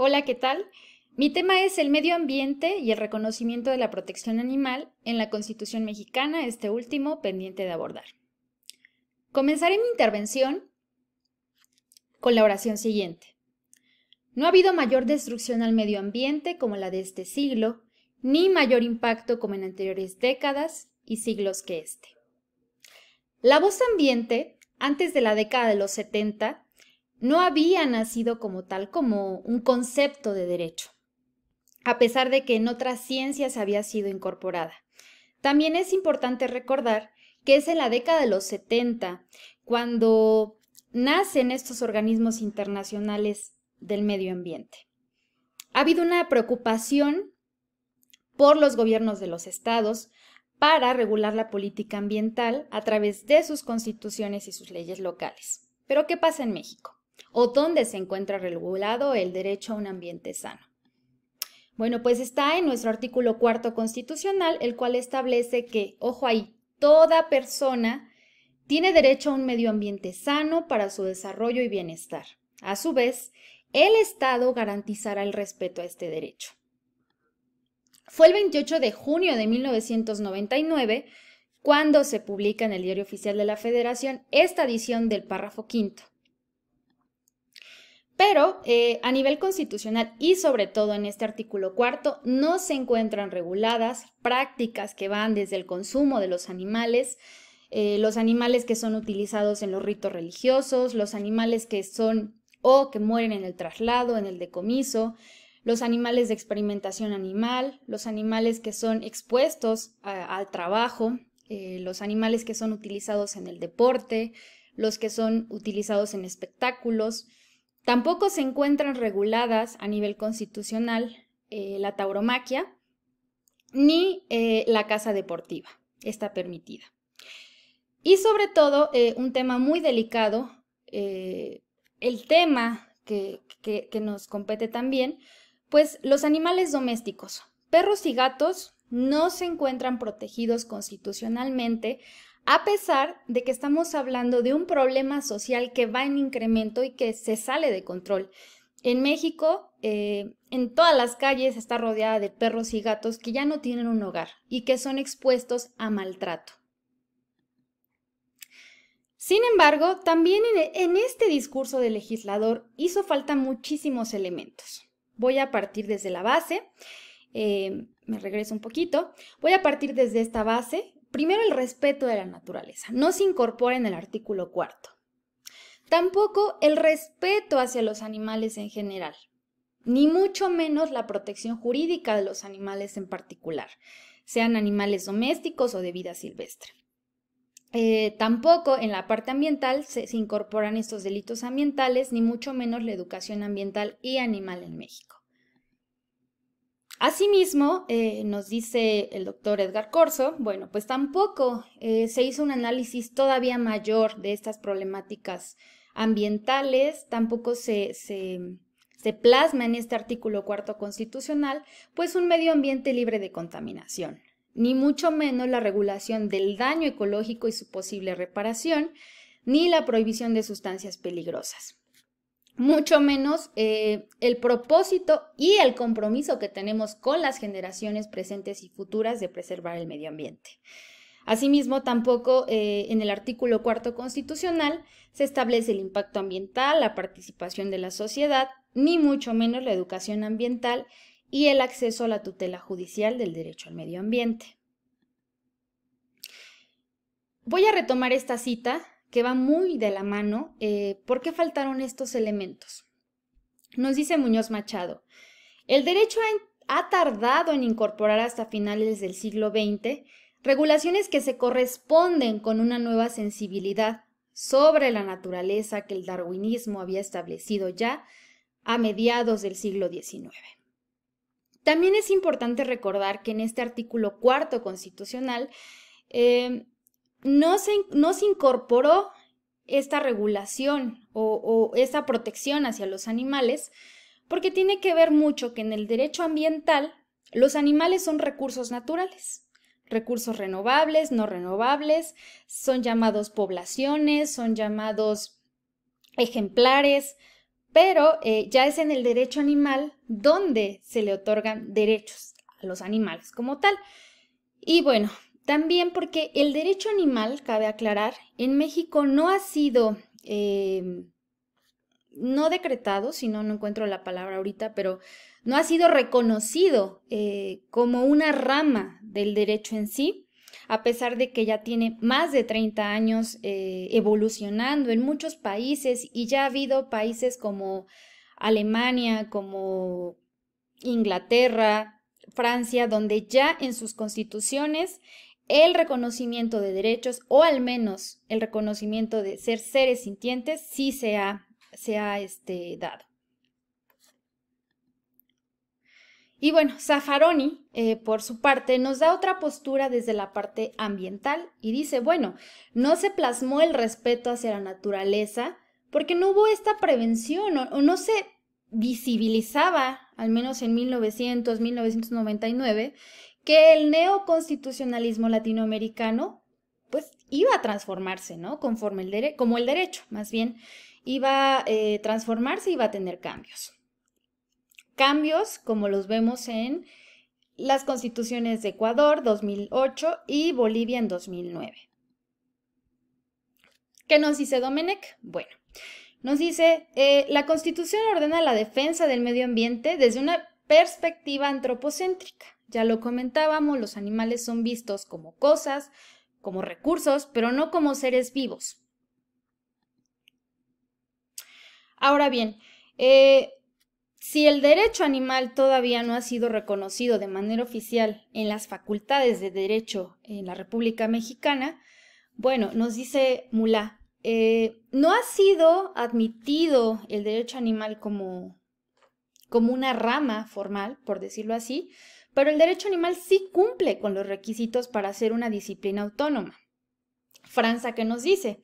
Hola, ¿qué tal? Mi tema es el medio ambiente y el reconocimiento de la protección animal en la Constitución mexicana, este último pendiente de abordar. Comenzaré mi intervención con la oración siguiente. No ha habido mayor destrucción al medio ambiente como la de este siglo, ni mayor impacto como en anteriores décadas y siglos que este. La voz ambiente, antes de la década de los 70, no había nacido como tal, como un concepto de derecho, a pesar de que en otras ciencias había sido incorporada. También es importante recordar que es en la década de los 70 cuando nacen estos organismos internacionales del medio ambiente. Ha habido una preocupación por los gobiernos de los estados para regular la política ambiental a través de sus constituciones y sus leyes locales. Pero ¿qué pasa en México? o dónde se encuentra regulado el derecho a un ambiente sano. Bueno, pues está en nuestro artículo cuarto constitucional, el cual establece que, ojo ahí, toda persona tiene derecho a un medio ambiente sano para su desarrollo y bienestar. A su vez, el Estado garantizará el respeto a este derecho. Fue el 28 de junio de 1999 cuando se publica en el Diario Oficial de la Federación esta edición del párrafo quinto, pero eh, a nivel constitucional y sobre todo en este artículo cuarto, no se encuentran reguladas prácticas que van desde el consumo de los animales, eh, los animales que son utilizados en los ritos religiosos, los animales que son o que mueren en el traslado, en el decomiso, los animales de experimentación animal, los animales que son expuestos al trabajo, eh, los animales que son utilizados en el deporte, los que son utilizados en espectáculos, Tampoco se encuentran reguladas a nivel constitucional eh, la tauromaquia ni eh, la casa deportiva está permitida. Y sobre todo, eh, un tema muy delicado, el tema que, que nos compete también, pues los animales domésticos, perros y gatos no se encuentran protegidos constitucionalmente a pesar de que estamos hablando de un problema social que va en incremento y que se sale de control. En México, eh, en todas las calles está rodeada de perros y gatos que ya no tienen un hogar y que son expuestos a maltrato. Sin embargo, también en, este discurso del legislador hizo falta muchísimos elementos. Voy a partir desde la base, eh, me regreso un poquito, voy a partir desde esta base Primero el respeto de la naturaleza, no se incorpora en el artículo cuarto. Tampoco el respeto hacia los animales en general, ni mucho menos la protección jurídica de los animales en particular, sean animales domésticos o de vida silvestre. Eh, tampoco en la parte ambiental se incorporan estos delitos ambientales, ni mucho menos la educación ambiental y animal en México. Asimismo, eh, nos dice el doctor Edgar Corso, bueno, pues tampoco eh, se hizo un análisis todavía mayor de estas problemáticas ambientales, tampoco se, se plasma en este artículo cuarto constitucional, pues un medio ambiente libre de contaminación, ni mucho menos la regulación del daño ecológico y su posible reparación, ni la prohibición de sustancias peligrosas mucho menos eh, el propósito y el compromiso que tenemos con las generaciones presentes y futuras de preservar el medio ambiente. Asimismo, tampoco eh, en el artículo cuarto constitucional se establece el impacto ambiental, la participación de la sociedad, ni mucho menos la educación ambiental y el acceso a la tutela judicial del derecho al medio ambiente. Voy a retomar esta cita que va muy de la mano, eh, ¿por qué faltaron estos elementos? Nos dice Muñoz Machado, el derecho ha, tardado en incorporar hasta finales del siglo XX regulaciones que se corresponden con una nueva sensibilidad sobre la naturaleza que el darwinismo había establecido ya a mediados del siglo XIX. También es importante recordar que en este artículo cuarto constitucional eh, no se, no se incorporó esta regulación o, esta protección hacia los animales, porque tiene que ver mucho que en el derecho ambiental los animales son recursos naturales, recursos renovables, no renovables, son llamados poblaciones, son llamados ejemplares, pero eh, ya es en el derecho animal donde se le otorgan derechos a los animales como tal. Y bueno, también porque el derecho animal, cabe aclarar, en México no ha sido eh, no decretado, si no, no encuentro la palabra ahorita, pero no ha sido reconocido eh, como una rama del derecho en sí, a pesar de que ya tiene más de 30 años eh, evolucionando en muchos países y ya ha habido países como Alemania, como Inglaterra, Francia, donde ya en sus constituciones el reconocimiento de derechos o al menos el reconocimiento de ser seres sintientes sí se ha, este, dado. Y bueno, Zaffaroni, eh, por su parte, nos da otra postura desde la parte ambiental y dice, bueno, no se plasmó el respeto hacia la naturaleza porque no hubo esta prevención o, o no se visibilizaba, al menos en 1900, 1999, que el neoconstitucionalismo latinoamericano pues iba a transformarse, ¿no? Conforme el como el derecho, más bien, iba a eh, transformarse transformarse, iba a tener cambios. Cambios como los vemos en las constituciones de Ecuador 2008 y Bolivia en 2009. ¿Qué nos dice Domenech? Bueno, nos dice, eh, la constitución ordena la defensa del medio ambiente desde una perspectiva antropocéntrica ya lo comentábamos, los animales son vistos como cosas, como recursos, pero no como seres vivos. Ahora bien, eh, si el derecho animal todavía no ha sido reconocido de manera oficial en las facultades de derecho en la República Mexicana, bueno, nos dice Mulá, eh, no ha sido admitido el derecho animal como, como una rama formal, por decirlo así, pero el derecho animal sí cumple con los requisitos para ser una disciplina autónoma. Franza que nos dice,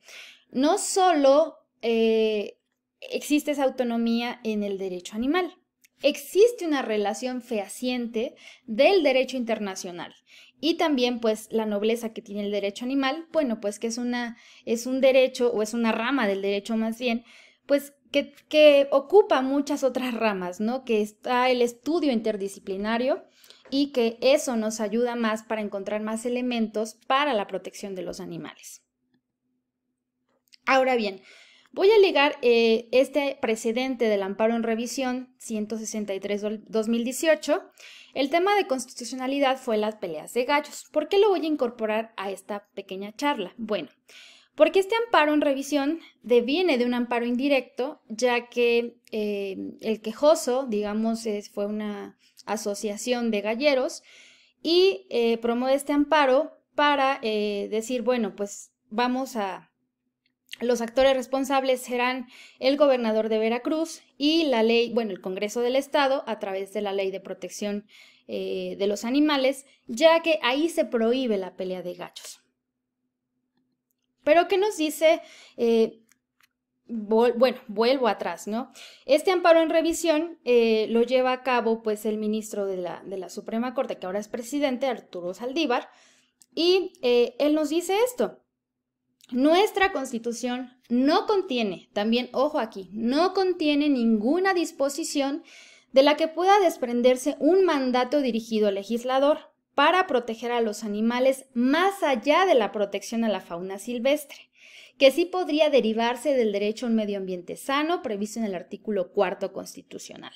no solo eh, existe esa autonomía en el derecho animal, existe una relación fehaciente del derecho internacional y también pues la nobleza que tiene el derecho animal, bueno pues que es una es un derecho o es una rama del derecho más bien, pues que, que ocupa muchas otras ramas, ¿no? Que está el estudio interdisciplinario, y que eso nos ayuda más para encontrar más elementos para la protección de los animales. Ahora bien, voy a ligar eh, este precedente del amparo en revisión 163-2018. El tema de constitucionalidad fue las peleas de gallos. ¿Por qué lo voy a incorporar a esta pequeña charla? Bueno, porque este amparo en revisión deviene de un amparo indirecto, ya que eh, el quejoso, digamos, es, fue una Asociación de Galleros, y eh, promueve este amparo para eh, decir, bueno, pues vamos a... Los actores responsables serán el gobernador de Veracruz y la ley, bueno, el Congreso del Estado a través de la ley de protección eh, de los animales, ya que ahí se prohíbe la pelea de gallos. Pero, ¿qué nos dice bueno, vuelvo atrás, ¿no? Este amparo en revisión eh, lo lleva a cabo pues el ministro de la, Suprema Corte, que ahora es presidente, Arturo Saldívar, y eh, él nos dice esto. Nuestra constitución no contiene, también ojo aquí, no contiene ninguna disposición de la que pueda desprenderse un mandato dirigido al legislador para proteger a los animales más allá de la protección a la fauna silvestre que sí podría derivarse del derecho a un medio ambiente sano previsto en el artículo cuarto constitucional.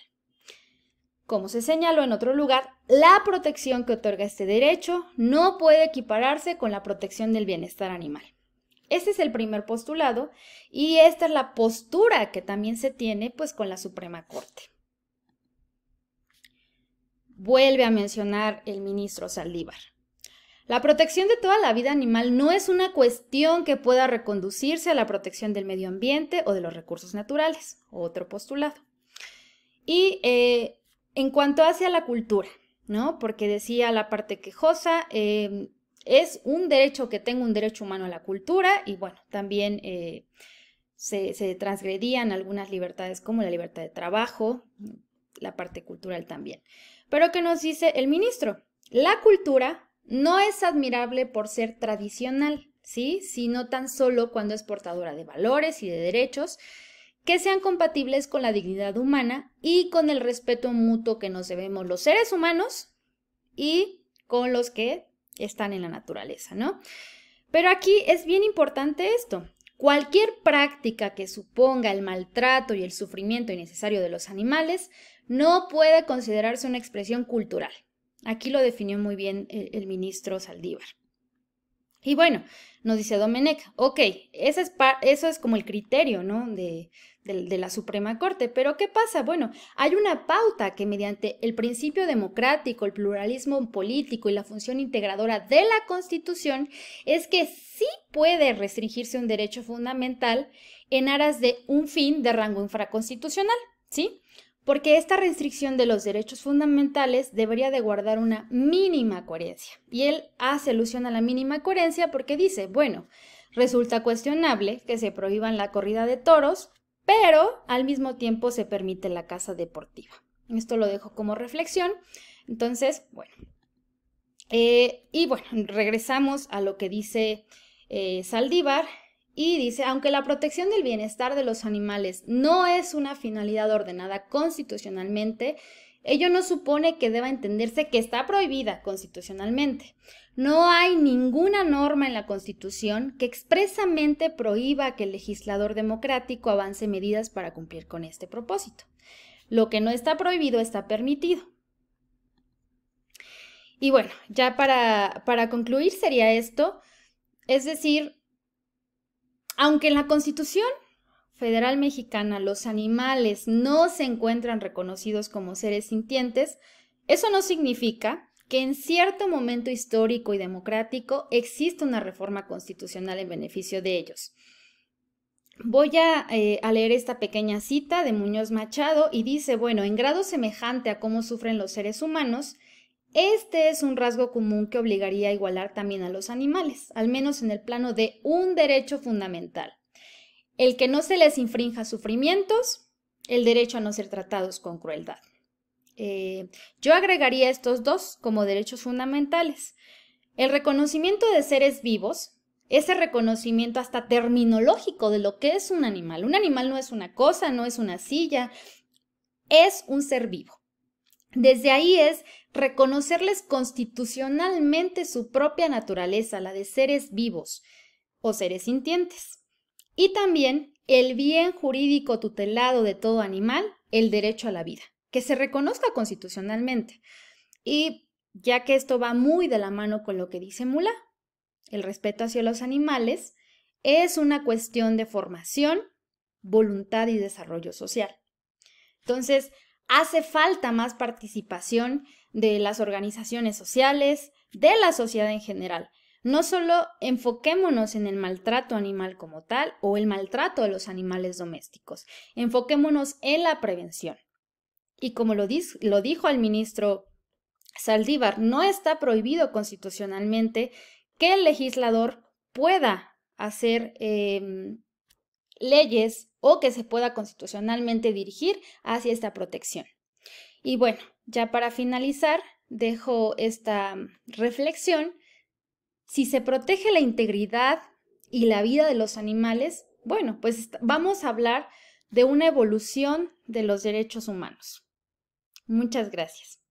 Como se señaló en otro lugar, la protección que otorga este derecho no puede equipararse con la protección del bienestar animal. Este es el primer postulado y esta es la postura que también se tiene pues con la Suprema Corte. Vuelve a mencionar el ministro Saldívar. La protección de toda la vida animal no es una cuestión que pueda reconducirse a la protección del medio ambiente o de los recursos naturales, otro postulado. Y eh, en cuanto hacia la cultura, ¿no? Porque decía la parte quejosa, eh, es un derecho que tengo un derecho humano a la cultura y bueno, también eh, se transgredían algunas libertades como la libertad de trabajo, la parte cultural también. Pero ¿qué nos dice el ministro? La cultura no es admirable por ser tradicional, ¿sí? Sino tan solo cuando es portadora de valores y de derechos que sean compatibles con la dignidad humana y con el respeto mutuo que nos debemos los seres humanos y con los que están en la naturaleza, ¿no? Pero aquí es bien importante esto. Cualquier práctica que suponga el maltrato y el sufrimiento innecesario de los animales no puede considerarse una expresión cultural, Aquí lo definió muy bien el, ministro Saldívar. Y bueno, nos dice Domenech, ok, eso es, como el criterio ¿no? de, la Suprema Corte, pero ¿qué pasa? Bueno, hay una pauta que mediante el principio democrático, el pluralismo político y la función integradora de la Constitución es que sí puede restringirse un derecho fundamental en aras de un fin de rango infraconstitucional, ¿sí? porque esta restricción de los derechos fundamentales debería de guardar una mínima coherencia. Y él hace alusión a la mínima coherencia porque dice, bueno, resulta cuestionable que se prohíban la corrida de toros, pero al mismo tiempo se permite la caza deportiva. Esto lo dejo como reflexión. Entonces, bueno. Eh, y bueno, regresamos a lo que dice eh, Saldívar y dice, aunque la protección del bienestar de los animales no es una finalidad ordenada constitucionalmente, ello no supone que deba entenderse que está prohibida constitucionalmente. No hay ninguna norma en la Constitución que expresamente prohíba que el legislador democrático avance medidas para cumplir con este propósito. Lo que no está prohibido está permitido. Y bueno, ya para, para concluir sería esto, es decir, aunque en la Constitución Federal Mexicana los animales no se encuentran reconocidos como seres sintientes, eso no significa que en cierto momento histórico y democrático exista una reforma constitucional en beneficio de ellos. Voy a, eh, a, leer esta pequeña cita de Muñoz Machado y dice, bueno, en grado semejante a cómo sufren los seres humanos, este es un rasgo común que obligaría a igualar también a los animales, al menos en el plano de un derecho fundamental. El que no se les infrinja sufrimientos, el derecho a no ser tratados con crueldad. Eh, yo agregaría estos dos como derechos fundamentales. El reconocimiento de seres vivos, ese reconocimiento hasta terminológico de lo que es un animal. Un animal no es una cosa, no es una silla, es un ser vivo. Desde ahí es reconocerles constitucionalmente su propia naturaleza, la de seres vivos o seres sintientes. Y también el bien jurídico tutelado de todo animal, el derecho a la vida, que se reconozca constitucionalmente. Y ya que esto va muy de la mano con lo que dice Mula, el respeto hacia los animales es una cuestión de formación, voluntad y desarrollo social. Entonces, Hace falta más participación de las organizaciones sociales, de la sociedad en general. No solo enfoquémonos en el maltrato animal como tal o el maltrato de los animales domésticos, enfoquémonos en la prevención. Y como lo, dijo el ministro Saldívar, no está prohibido constitucionalmente que el legislador pueda hacer em, leyes o que se pueda constitucionalmente dirigir hacia esta protección. Y bueno, ya para finalizar, dejo esta mm, reflexión. Si se protege la integridad y la vida de los animales, bueno, pues vamos a hablar de una evolución de los derechos humanos. Muchas gracias.